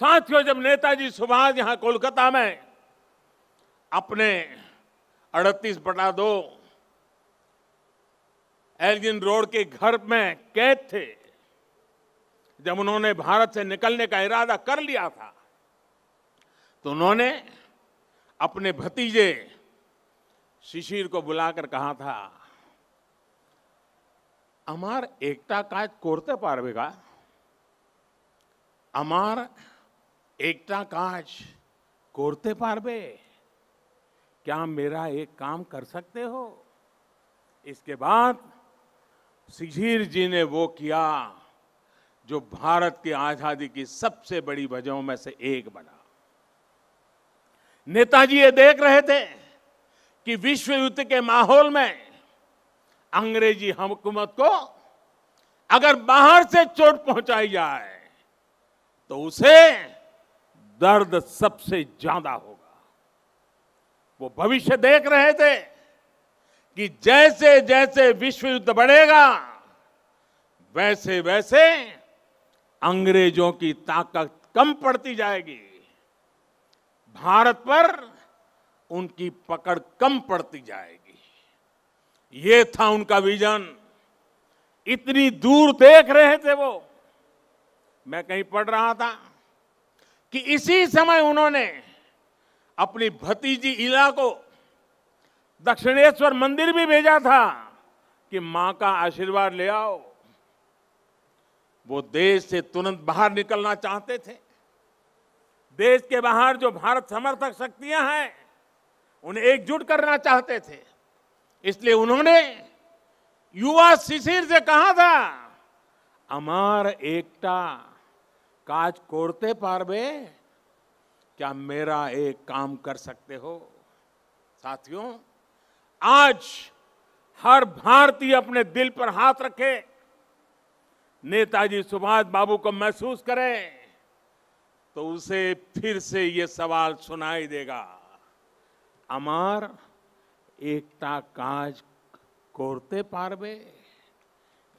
साथियों जब नेताजी सुभाष यहां कोलकाता में अपने अड़तीस बटा दो एलगिन रोड के घर में कैद थे जब उन्होंने भारत से निकलने का इरादा कर लिया था तो उन्होंने अपने भतीजे शिशिर को बुलाकर कहा था अमार एकता काज कोरते पार्वेगा अमार একটা काज कोरते পারবে क्या मेरा एक काम कर सकते हो इसके बाद सिजीर जी ने वो किया जो भारत की आजादी की सबसे बड़ी वजहों में से एक बना नेताजी ये देख रहे थे कि विश्व युद्ध के माहौल में अंग्रेजी हुकूमत को अगर बाहर से चोट पहुंचाई जाए तो उसे दर्द सबसे ज्यादा होगा वो भविष्य देख रहे थे कि जैसे जैसे विश्व युद्ध बढ़ेगा वैसे वैसे अंग्रेजों की ताकत कम पड़ती जाएगी भारत पर उनकी पकड़ कम पड़ती जाएगी ये था उनका विजन इतनी दूर देख रहे थे वो मैं कहीं पढ़ रहा था कि इसी समय उन्होंने अपनी भतीजी इला को दक्षिणेश्वर मंदिर भी भेजा था कि मां का आशीर्वाद ले आओ वो देश से तुरंत बाहर निकलना चाहते थे देश के बाहर जो भारत समर्थक शक्तियां हैं उन्हें एकजुट करना चाहते थे इसलिए उन्होंने युवा शिशिर से कहा था अमार एकता काज कोरते পারবে क्या मेरा एक काम कर सकते हो साथियों आज हर भारतीय अपने दिल पर हाथ रखे नेताजी सुभाष बाबू को महसूस करे तो उसे फिर से ये सवाल सुनाई देगा अमार एकता काज करते पारवे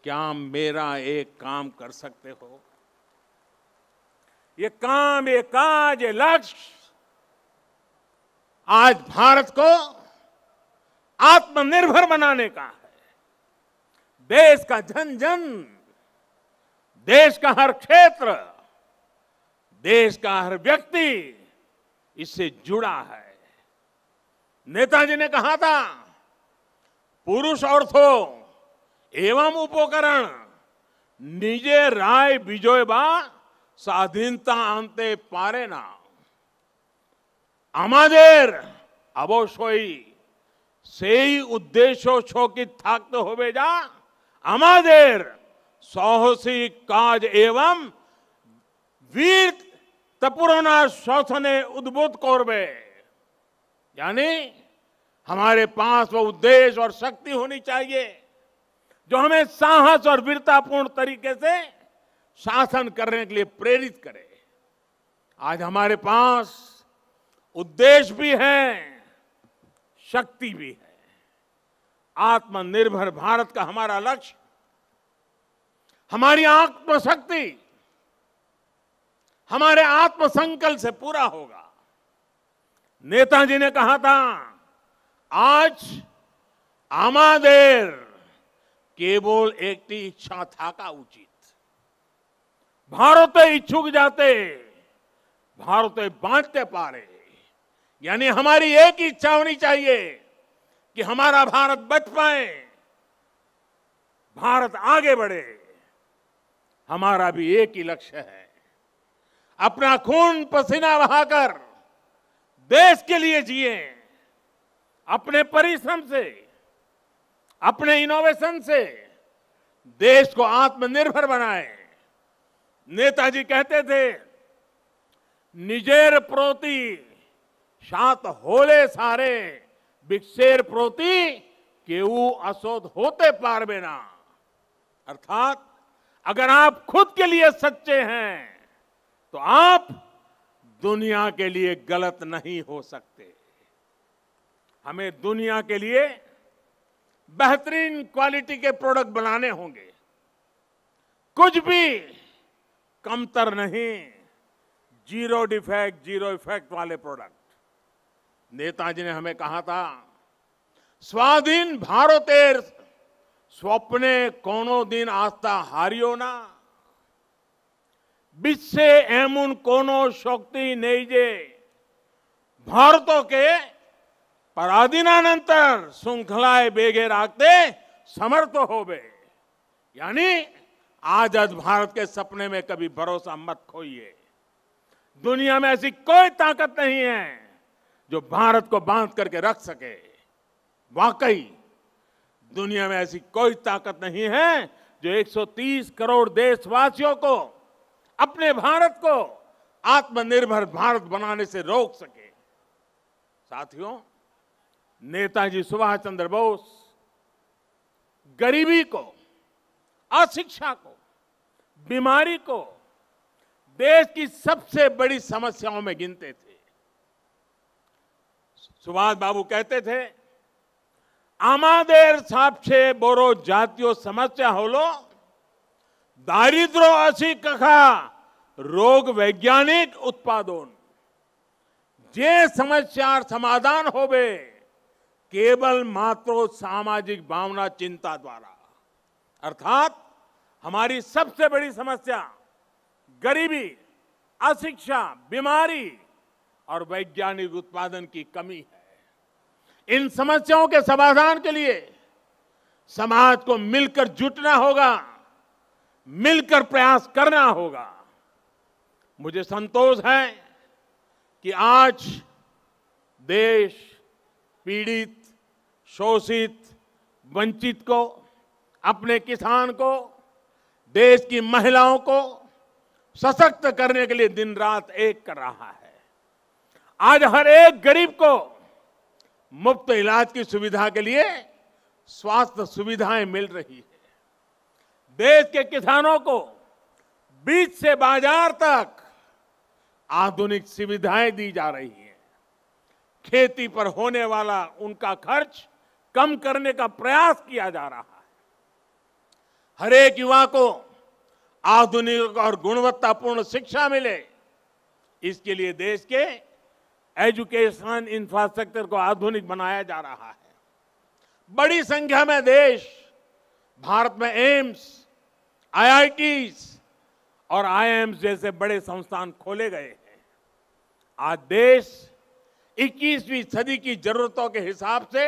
क्या मेरा एक काम कर सकते हो ये काम ये काज ये लक्ष्य आज भारत को आत्मनिर्भर बनाने का है देश का जन जन देश का हर क्षेत्र देश का हर व्यक्ति इससे जुड़ा है नेताजी ने कहा था पुरुष अर्थो एवं उपकरण निजे राय विजोय बा ಸ್ವಾಧೀನತಾ ಆಂತೆ ಪಾರೇನ আমাদের অবশ্যই সেই উদ্দেশ্য শোকিত থাকতে হবে যা আমাদের সাহসী কাজ এবং বীর তপুরনা শোষণে করবে यानी हमारे पास वो उद्देश्य और शक्ति होनी चाहिए जो हमें साहस और वीरतापूर्ण तरीके से शासन करने के लिए प्रेरित करे आज हमारे पास उद्देश्य भी है शक्ति भी है आत्मनिर्भर भारत का हमारा लक्ष्य हमारी आत्मशक्ति हमारे आत्मसंकल्प से पूरा होगा नेताजी ने कहा था आज आमादेर केवल एक इच्छा था का उचित भारत इच्छुक जाते भारत बांटते पारे यानी हमारी एक इच्छा होनी चाहिए कि हमारा भारत बच पाए भारत आगे बढ़े हमारा भी एक ही लक्ष्य है अपना खून पसीना बहाकर देश के लिए जिए अपने परिश्रम से अपने इनोवेशन से देश को आत्मनिर्भर बनाएं नेताजी कहते थे निजेर प्रोति शांत होले सारे बिक्सेर प्रोति केऊ असोध होते पार बेना अर्थात अगर आप खुद के लिए सच्चे हैं तो आप दुनिया के लिए गलत नहीं हो सकते हमें दुनिया के लिए बेहतरीन क्वालिटी के प्रोडक्ट बनाने होंगे कुछ भी कमतर नहीं जीरो डिफेक्ट जीरो इफेक्ट वाले प्रोडक्ट नेताजी ने हमें कहा था स्वाधीन भारतेर स्वप्ने कोनो दिन आस्था हारियो ना বিশ্বে এমন কোন শক্তি নেই যে ভারতকে श्रृंखलाए শৃঙ্খলায় বেগে समर्थ हो হবে यानी आजाद भारत के सपने में कभी भरोसा मत खोइए दुनिया में ऐसी कोई ताकत नहीं है जो भारत को बांध करके रख सके वाकई दुनिया में ऐसी कोई ताकत नहीं है जो 130 करोड़ देशवासियों को अपने भारत को आत्मनिर्भर भारत बनाने से रोक सके साथियों नेताजी सुभाष चंद्र बोस गरीबी को अशिक्षा को बीमारी को देश की सबसे बड़ी समस्याओं में गिनते थे सुभाष बाबू कहते थे आमादेर साक्षे बोरो जातियों समस्या हो लो दारिद्रो असी कखा रोग वैज्ञानिक उत्पादों जे समस्या समाधान होवे केवल मात्रो सामाजिक भावना चिंता द्वारा अर्थात हमारी सबसे बड़ी समस्या गरीबी अशिक्षा बीमारी और वैज्ञानिक उत्पादन की कमी है इन समस्याओं के समाधान के लिए समाज को मिलकर जुटना होगा मिलकर प्रयास करना होगा मुझे संतोष है कि आज देश पीड़ित शोषित वंचित को अपने किसान को देश की महिलाओं को सशक्त करने के लिए दिन रात एक कर रहा है आज हर एक गरीब को मुफ्त इलाज की सुविधा के लिए स्वास्थ्य सुविधाएं मिल रही है देश के किसानों को बीच से बाजार तक आधुनिक सुविधाएं दी जा रही हैं खेती पर होने वाला उनका खर्च कम करने का प्रयास किया जा रहा है हरेक युवा को आधुनिक और गुणवत्तापूर्ण शिक्षा मिले इसके लिए देश के एजुकेशन इंफ्रास्ट्रक्चर को आधुनिक बनाया जा रहा है बड़ी संख्या में देश भारत में एम्स आई और आईएम्स जैसे बड़े संस्थान खोले गए हैं आज देश 21वीं सदी की जरूरतों के हिसाब से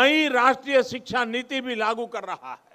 नई राष्ट्रीय शिक्षा नीति भी लागू कर रहा है